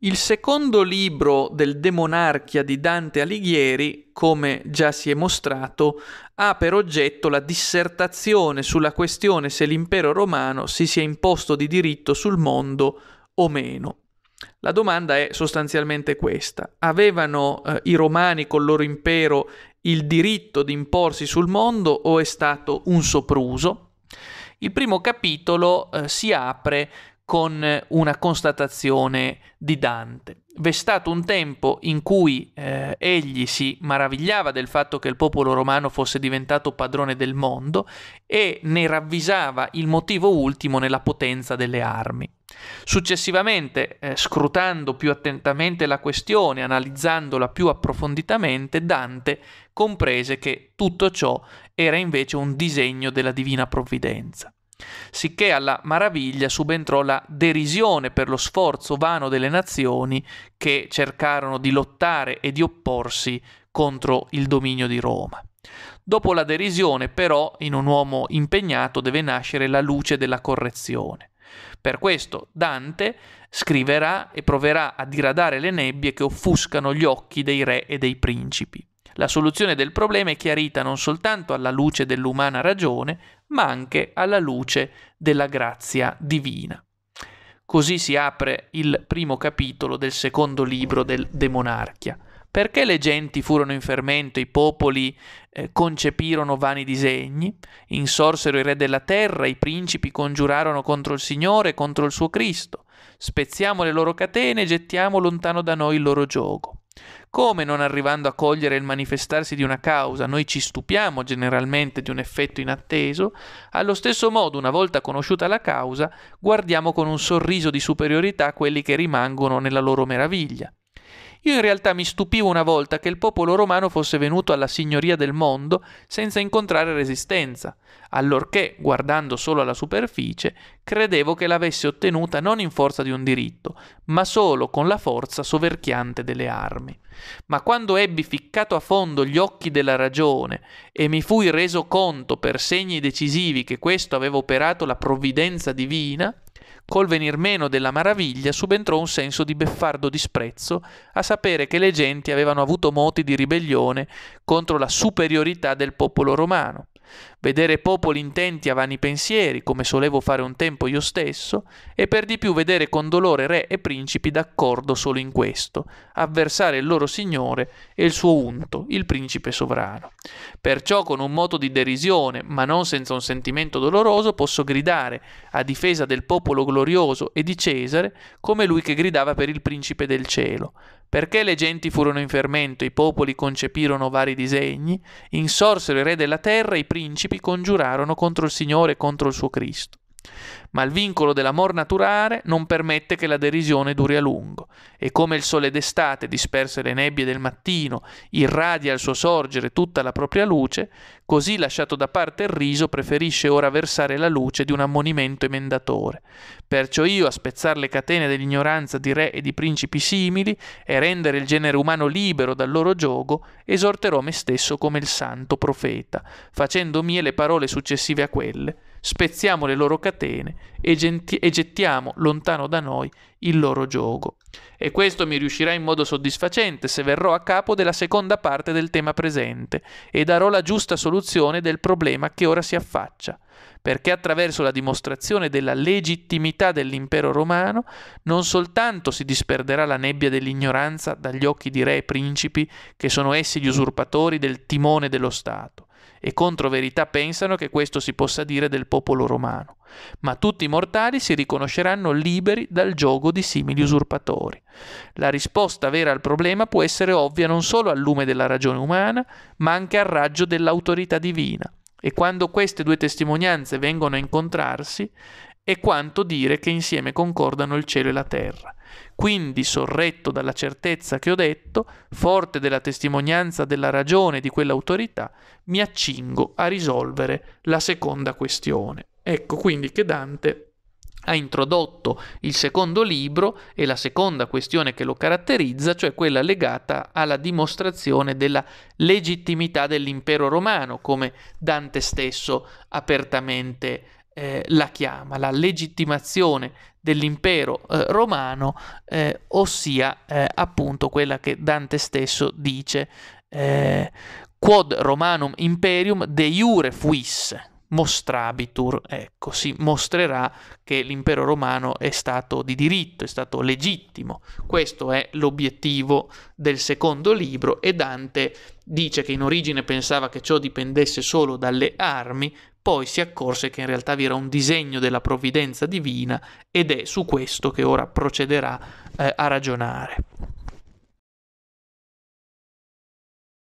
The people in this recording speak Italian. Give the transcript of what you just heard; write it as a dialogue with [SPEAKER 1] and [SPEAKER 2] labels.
[SPEAKER 1] Il secondo libro del Demonarchia di Dante Alighieri, come già si è mostrato, ha per oggetto la dissertazione sulla questione se l'impero romano si sia imposto di diritto sul mondo o meno. La domanda è sostanzialmente questa. Avevano eh, i romani col loro impero il diritto di imporsi sul mondo o è stato un sopruso? Il primo capitolo eh, si apre con una constatazione di Dante. V'è stato un tempo in cui eh, egli si maravigliava del fatto che il popolo romano fosse diventato padrone del mondo e ne ravvisava il motivo ultimo nella potenza delle armi. Successivamente, eh, scrutando più attentamente la questione, analizzandola più approfonditamente, Dante comprese che tutto ciò era invece un disegno della divina provvidenza. Sicché alla maraviglia subentrò la derisione per lo sforzo vano delle nazioni che cercarono di lottare e di opporsi contro il dominio di Roma. Dopo la derisione, però, in un uomo impegnato deve nascere la luce della correzione. Per questo Dante scriverà e proverà a diradare le nebbie che offuscano gli occhi dei re e dei principi. La soluzione del problema è chiarita non soltanto alla luce dell'umana ragione, ma anche alla luce della grazia divina. Così si apre il primo capitolo del secondo libro del Demonarchia. Perché le genti furono in fermento, i popoli eh, concepirono vani disegni, insorsero i re della terra, i principi congiurarono contro il Signore, e contro il suo Cristo. Spezziamo le loro catene, gettiamo lontano da noi il loro gioco. Come non arrivando a cogliere il manifestarsi di una causa, noi ci stupiamo generalmente di un effetto inatteso, allo stesso modo, una volta conosciuta la causa, guardiamo con un sorriso di superiorità quelli che rimangono nella loro meraviglia. Io in realtà mi stupivo una volta che il popolo romano fosse venuto alla signoria del mondo senza incontrare resistenza, allorché, guardando solo alla superficie, credevo che l'avesse ottenuta non in forza di un diritto, ma solo con la forza soverchiante delle armi. Ma quando ebbi ficcato a fondo gli occhi della ragione e mi fui reso conto per segni decisivi che questo aveva operato la provvidenza divina, Col venir meno della maraviglia subentrò un senso di beffardo disprezzo a sapere che le genti avevano avuto moti di ribellione contro la superiorità del popolo romano vedere popoli intenti a vani pensieri, come solevo fare un tempo io stesso, e per di più vedere con dolore re e principi d'accordo solo in questo, avversare il loro Signore e il suo unto, il principe sovrano. Perciò con un moto di derisione, ma non senza un sentimento doloroso, posso gridare a difesa del popolo glorioso e di Cesare, come lui che gridava per il principe del cielo. Perché le genti furono in fermento, i popoli concepirono vari disegni, insorsero i re della terra, i principi congiurarono contro il Signore e contro il suo Cristo. Ma il vincolo dell'amor naturale non permette che la derisione duri a lungo, e come il sole d'estate disperse le nebbie del mattino, irradia al suo sorgere tutta la propria luce, così lasciato da parte il riso preferisce ora versare la luce di un ammonimento emendatore. Perciò io a spezzar le catene dell'ignoranza di re e di principi simili, e rendere il genere umano libero dal loro giogo, esorterò me stesso come il santo profeta, facendo mie le parole successive a quelle, spezziamo le loro catene e, genti- e, gettiamo lontano da noi il loro gioco. E questo mi riuscirà in modo soddisfacente se verrò a capo della seconda parte del tema presente e darò la giusta soluzione del problema che ora si affaccia, perché attraverso la dimostrazione della legittimità dell'impero romano non soltanto si disperderà la nebbia dell'ignoranza dagli occhi di re e principi che sono essi gli usurpatori del timone dello Stato, e contro verità pensano che questo si possa dire del popolo romano, ma tutti i mortali si riconosceranno liberi dal gioco di simili usurpatori. La risposta vera al problema può essere ovvia non solo al lume della ragione umana, ma anche al raggio dell'autorità divina. E quando queste due testimonianze vengono a incontrarsi, è quanto dire che insieme concordano il cielo e la terra. Quindi, sorretto dalla certezza che ho detto, forte della testimonianza della ragione di quell'autorità, mi accingo a risolvere la seconda questione. Ecco quindi che Dante ha introdotto il secondo libro e la seconda questione che lo caratterizza, cioè quella legata alla dimostrazione della legittimità dell'impero romano, come Dante stesso apertamente eh, la chiama, la legittimazione dell'impero eh, romano, eh, ossia eh, appunto quella che Dante stesso dice, eh, quod Romanum imperium de jure fuis, mostrabitur, ecco, si mostrerà che l'impero romano è stato di diritto, è stato legittimo. Questo è l'obiettivo del secondo libro e Dante dice che in origine pensava che ciò dipendesse solo dalle armi, poi si accorse che in realtà vi era un disegno della provvidenza divina ed è su questo che ora procederà eh, a ragionare.